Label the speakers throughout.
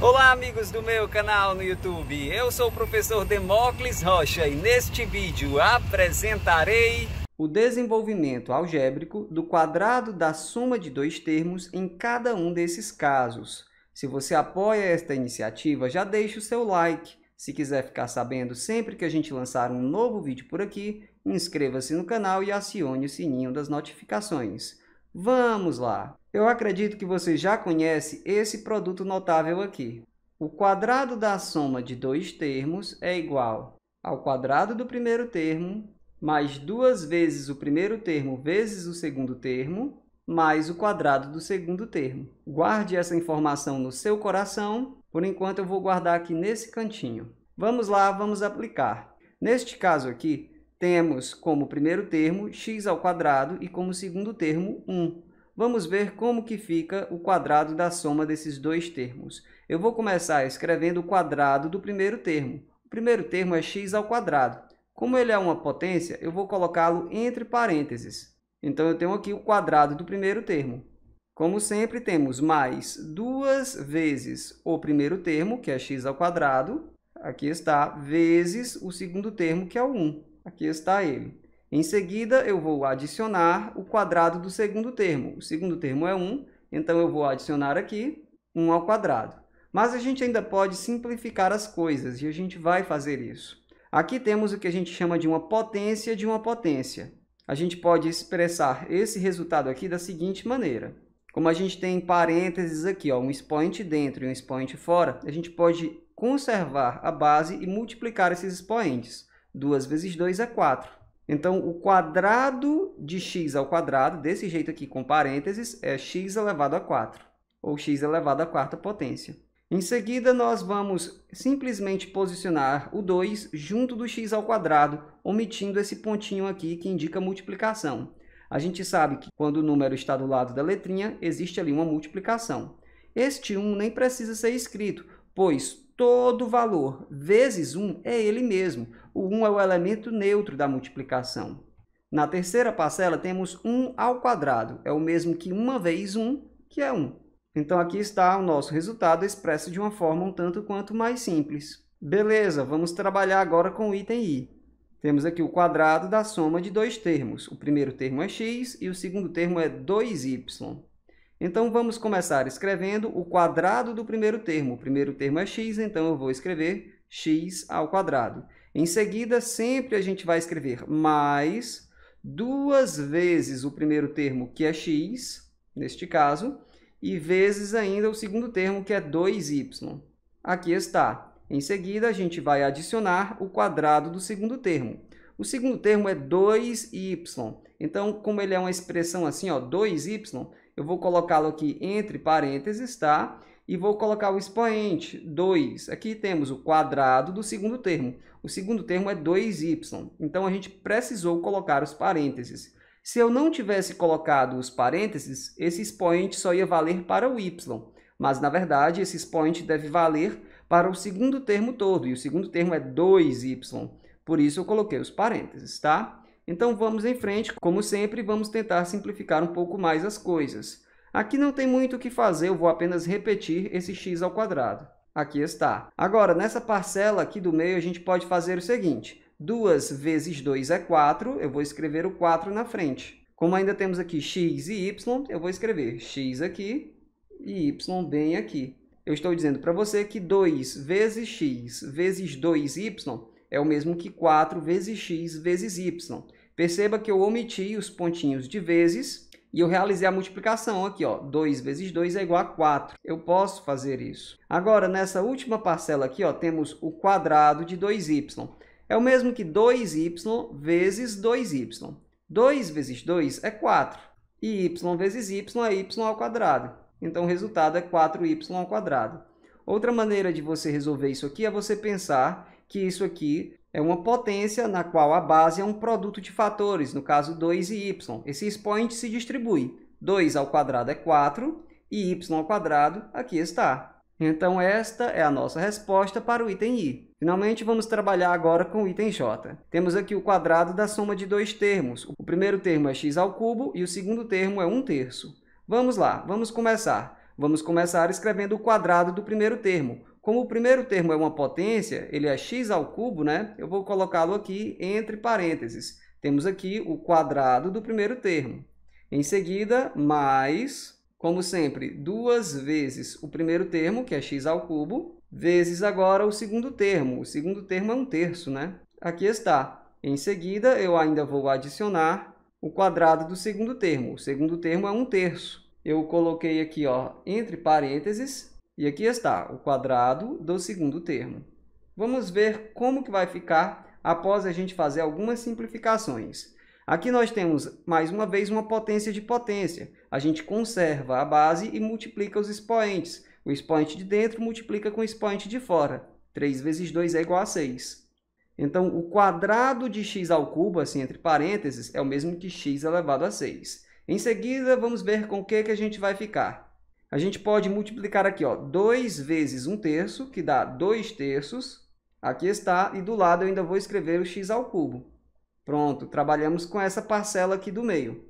Speaker 1: Olá amigos do meu canal no YouTube, eu sou o professor Demócles Rocha e neste vídeo apresentarei o desenvolvimento algébrico do quadrado da soma de dois termos em cada um desses casos. Se você apoia esta iniciativa, já deixe o seu like. Se quiser ficar sabendo sempre que a gente lançar um novo vídeo por aqui, inscreva-se no canal e acione o sininho das notificações. Vamos lá! Eu acredito que você já conhece esse produto notável aqui. O quadrado da soma de dois termos é igual ao quadrado do primeiro termo, mais duas vezes o primeiro termo vezes o segundo termo, mais o quadrado do segundo termo. Guarde essa informação no seu coração, por enquanto eu vou guardar aqui nesse cantinho. Vamos lá, vamos aplicar. Neste caso aqui, temos como primeiro termo x ao quadrado e como segundo termo 1. Vamos ver como que fica o quadrado da soma desses dois termos. Eu vou começar escrevendo o quadrado do primeiro termo. O primeiro termo é x ao quadrado. Como ele é uma potência, eu vou colocá-lo entre parênteses. Então, eu tenho aqui o quadrado do primeiro termo. Como sempre, temos mais duas vezes o primeiro termo, que é x ao quadrado, aqui está, vezes o segundo termo, que é o 1. Aqui está ele. Em seguida, eu vou adicionar o quadrado do segundo termo. O segundo termo é 1, então eu vou adicionar aqui 1 ao quadrado. Mas a gente ainda pode simplificar as coisas e a gente vai fazer isso. Aqui temos o que a gente chama de uma potência de uma potência. A gente pode expressar esse resultado aqui da seguinte maneira. Como a gente tem parênteses aqui, ó, um expoente dentro e um expoente fora, a gente pode conservar a base e multiplicar esses expoentes. 2 vezes 2 é 4. Então, o quadrado de x ao quadrado, desse jeito aqui com parênteses, é x elevado a 4, ou x elevado à quarta potência. Em seguida, nós vamos simplesmente posicionar o 2 junto do x ao quadrado, omitindo esse pontinho aqui que indica multiplicação. A gente sabe que quando o número está do lado da letrinha, existe ali uma multiplicação. Este 1 nem precisa ser escrito, pois todo valor vezes 1 é ele mesmo. O 1 é o elemento neutro da multiplicação. Na terceira parcela, temos 1 ao quadrado. É o mesmo que 1 vezes 1, que é 1. Então, aqui está o nosso resultado expresso de uma forma um tanto quanto mais simples. Beleza, vamos trabalhar agora com o item i. Temos aqui o quadrado da soma de dois termos. O primeiro termo é x e o segundo termo é 2y. Então, vamos começar escrevendo o quadrado do primeiro termo. O primeiro termo é x, então eu vou escrever x ao quadrado. Em seguida, sempre a gente vai escrever mais duas vezes o primeiro termo, que é x, neste caso, e vezes ainda o segundo termo, que é 2y. Aqui está. Em seguida, a gente vai adicionar o quadrado do segundo termo. O segundo termo é 2y. Então, como ele é uma expressão assim, ó, 2y, eu vou colocá-lo aqui entre parênteses, tá? E vou colocar o expoente, 2. Aqui temos o quadrado do segundo termo. O segundo termo é 2y. Então, a gente precisou colocar os parênteses. Se eu não tivesse colocado os parênteses, esse expoente só ia valer para o y. Mas, na verdade, esse expoente deve valer para o segundo termo todo. E o segundo termo é 2y. Por isso, eu coloquei os parênteses, tá? Então vamos em frente, como sempre, vamos tentar simplificar um pouco mais as coisas. Aqui não tem muito o que fazer, eu vou apenas repetir esse x ao quadrado. Aqui está. Agora, nessa parcela aqui do meio, a gente pode fazer o seguinte. 2 vezes 2 é 4, eu vou escrever o 4 na frente. Como ainda temos aqui x e y, eu vou escrever x aqui e y bem aqui. Eu estou dizendo para você que 2 vezes x vezes 2y é o mesmo que 4 vezes x vezes y. Perceba que eu omiti os pontinhos de vezes e eu realizei a multiplicação aqui, ó, 2 vezes 2 é igual a 4. Eu posso fazer isso. Agora, nessa última parcela aqui, ó, temos o quadrado de 2y. É o mesmo que 2y vezes 2y. 2 vezes 2 é 4. E y vezes y é y ao quadrado. Então, o resultado é 4y ao quadrado. Outra maneira de você resolver isso aqui é você pensar que isso aqui é uma potência na qual a base é um produto de fatores, no caso 2 e y. Esse expoente se distribui. 2 ao quadrado é 4 e y ao quadrado aqui está. Então esta é a nossa resposta para o item i. Finalmente vamos trabalhar agora com o item j. Temos aqui o quadrado da soma de dois termos. O primeiro termo é x ao cubo e o segundo termo é 1 terço. Vamos lá, vamos começar. Vamos começar escrevendo o quadrado do primeiro termo. Como o primeiro termo é uma potência, ele é x ao cubo, né? Eu vou colocá-lo aqui entre parênteses. Temos aqui o quadrado do primeiro termo. Em seguida, mais, como sempre, duas vezes o primeiro termo, que é x ao cubo, vezes agora o segundo termo. O segundo termo é um terço, né? Aqui está. Em seguida, eu ainda vou adicionar o quadrado do segundo termo. O segundo termo é um terço. Eu coloquei aqui, ó, entre parênteses, e aqui está o quadrado do segundo termo. Vamos ver como que vai ficar após a gente fazer algumas simplificações. Aqui nós temos, mais uma vez, uma potência de potência. A gente conserva a base e multiplica os expoentes. O expoente de dentro multiplica com o expoente de fora. 3 vezes 2 é igual a 6. Então, o quadrado de x ao cubo, assim, entre parênteses, é o mesmo que x elevado a 6. Em seguida, vamos ver com o que, que a gente vai ficar a gente pode multiplicar aqui, ó, 2 vezes 1 terço, que dá 2 terços. Aqui está, e do lado eu ainda vou escrever o x ao cubo. Pronto, trabalhamos com essa parcela aqui do meio.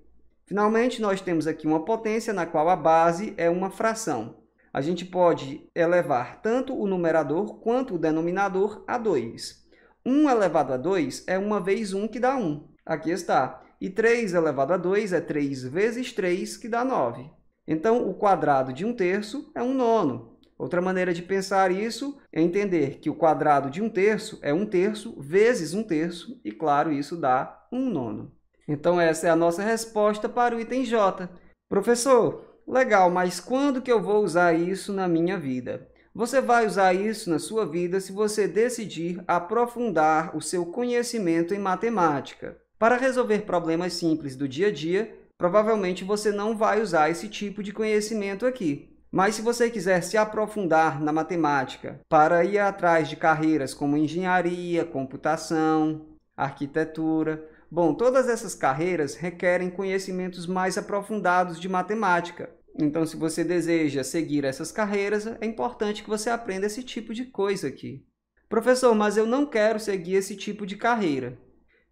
Speaker 1: Finalmente, nós temos aqui uma potência na qual a base é uma fração. A gente pode elevar tanto o numerador quanto o denominador a 2. 1 elevado a 2 é 1 vezes 1, que dá 1. Aqui está. E 3 elevado a 2 é 3 vezes 3, que dá 9. Então, o quadrado de um terço é um nono. Outra maneira de pensar isso é entender que o quadrado de um terço é um terço vezes um terço, e claro, isso dá um nono. Então, essa é a nossa resposta para o item J. Professor, legal, mas quando que eu vou usar isso na minha vida? Você vai usar isso na sua vida se você decidir aprofundar o seu conhecimento em matemática. Para resolver problemas simples do dia a dia, provavelmente você não vai usar esse tipo de conhecimento aqui. Mas se você quiser se aprofundar na matemática para ir atrás de carreiras como engenharia, computação, arquitetura, bom, todas essas carreiras requerem conhecimentos mais aprofundados de matemática. Então, se você deseja seguir essas carreiras, é importante que você aprenda esse tipo de coisa aqui. Professor, mas eu não quero seguir esse tipo de carreira.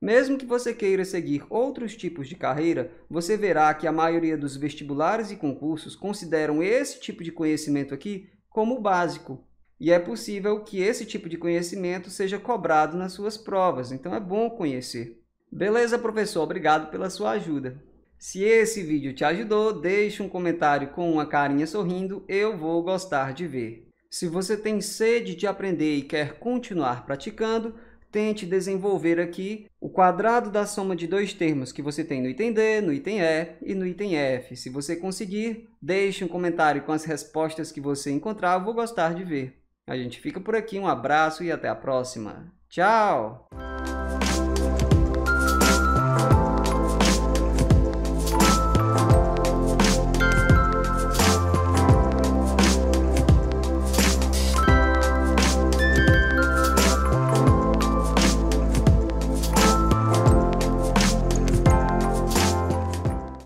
Speaker 1: Mesmo que você queira seguir outros tipos de carreira, você verá que a maioria dos vestibulares e concursos consideram esse tipo de conhecimento aqui como básico. E é possível que esse tipo de conhecimento seja cobrado nas suas provas, então é bom conhecer. Beleza, professor? Obrigado pela sua ajuda. Se esse vídeo te ajudou, deixe um comentário com uma carinha sorrindo, eu vou gostar de ver. Se você tem sede de aprender e quer continuar praticando, tente desenvolver aqui o quadrado da soma de dois termos que você tem no item D, no item E e no item F. Se você conseguir, deixe um comentário com as respostas que você encontrar, eu vou gostar de ver. A gente fica por aqui, um abraço e até a próxima. Tchau!